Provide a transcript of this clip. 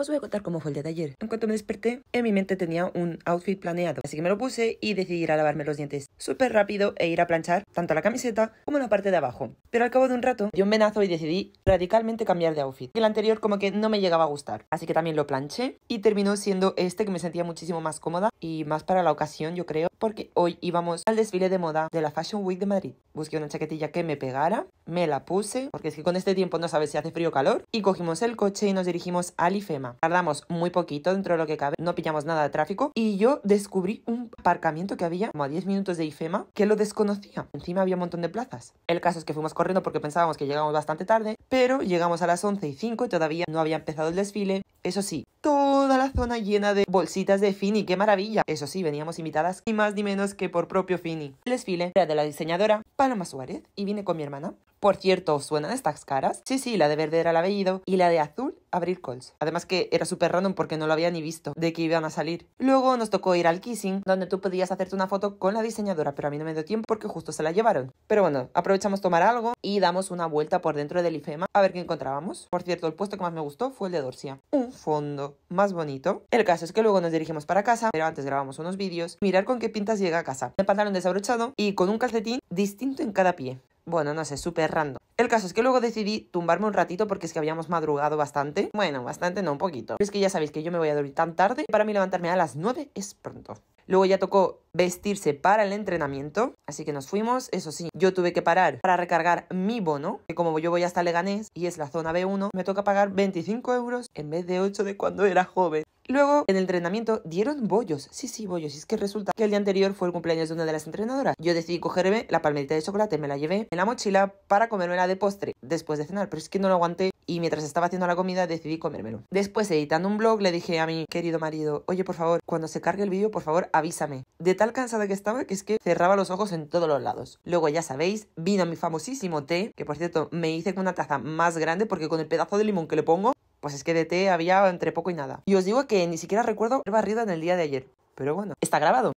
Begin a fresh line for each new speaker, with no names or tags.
Os voy a contar cómo fue el día de ayer. En cuanto me desperté, en mi mente tenía un outfit planeado, así que me lo puse y decidí ir a lavarme los dientes súper rápido e ir a planchar tanto la camiseta como la parte de abajo. Pero al cabo de un rato, yo un venazo y decidí radicalmente cambiar de outfit. El anterior como que no me llegaba a gustar, así que también lo planché y terminó siendo este que me sentía muchísimo más cómoda y más para la ocasión, yo creo, porque hoy íbamos al desfile de moda de la Fashion Week de Madrid. Busqué una chaquetilla que me pegara me la puse, porque es que con este tiempo no sabes si hace frío o calor, y cogimos el coche y nos dirigimos al IFEMA. Tardamos muy poquito dentro de lo que cabe, no pillamos nada de tráfico, y yo descubrí un aparcamiento que había como a 10 minutos de IFEMA que lo desconocía. Encima había un montón de plazas. El caso es que fuimos corriendo porque pensábamos que llegábamos bastante tarde, pero llegamos a las 11 y 5 y todavía no había empezado el desfile. Eso sí, toda la zona llena de bolsitas de Fini, qué maravilla. Eso sí, veníamos invitadas Y más ni menos que por propio Fini. El desfile era de la diseñadora Paloma Suárez y vine con mi hermana. Por cierto, suenan estas caras? Sí, sí, la de verde era el apellido y la de azul abrir cols. Además que era súper random porque no lo había ni visto de que iban a salir. Luego nos tocó ir al Kissing, donde tú podías hacerte una foto con la diseñadora, pero a mí no me dio tiempo porque justo se la llevaron. Pero bueno, aprovechamos tomar algo y damos una vuelta por dentro del IFEMA a ver qué encontrábamos. Por cierto, el puesto que más me gustó fue el de Dorsia. Un fondo más bonito. El caso es que luego nos dirigimos para casa, pero antes grabamos unos vídeos. Mirar con qué pintas llega a casa. Me pantalón desabrochado y con un calcetín distinto en cada pie. Bueno, no sé, súper random. El caso es que luego decidí tumbarme un ratito porque es que habíamos madrugado bastante. Bueno, bastante, no un poquito. Pero es que ya sabéis que yo me voy a dormir tan tarde. Para mí levantarme a las 9 es pronto. Luego ya tocó vestirse para el entrenamiento. Así que nos fuimos. Eso sí, yo tuve que parar para recargar mi bono, que como yo voy hasta Leganés y es la zona B1, me toca pagar 25 euros en vez de 8 de cuando era joven. Luego, en el entrenamiento dieron bollos. Sí, sí, bollos. Y es que resulta que el día anterior fue el cumpleaños de una de las entrenadoras. Yo decidí cogerme la palmerita de chocolate, me la llevé en la mochila para comérmela de postre después de cenar, pero es que no lo aguanté y mientras estaba haciendo la comida decidí comérmelo. Después, editando un blog, le dije a mi querido marido, oye, por favor, cuando se cargue el vídeo, por favor, avísame. De tal cansada que estaba que es que cerraba los ojos en todos los lados. Luego, ya sabéis, vino mi famosísimo té, que por cierto me hice con una taza más grande porque con el pedazo de limón que le pongo, pues es que de té había entre poco y nada. Y os digo que ni siquiera recuerdo el barrido en el día de ayer. Pero bueno, está grabado.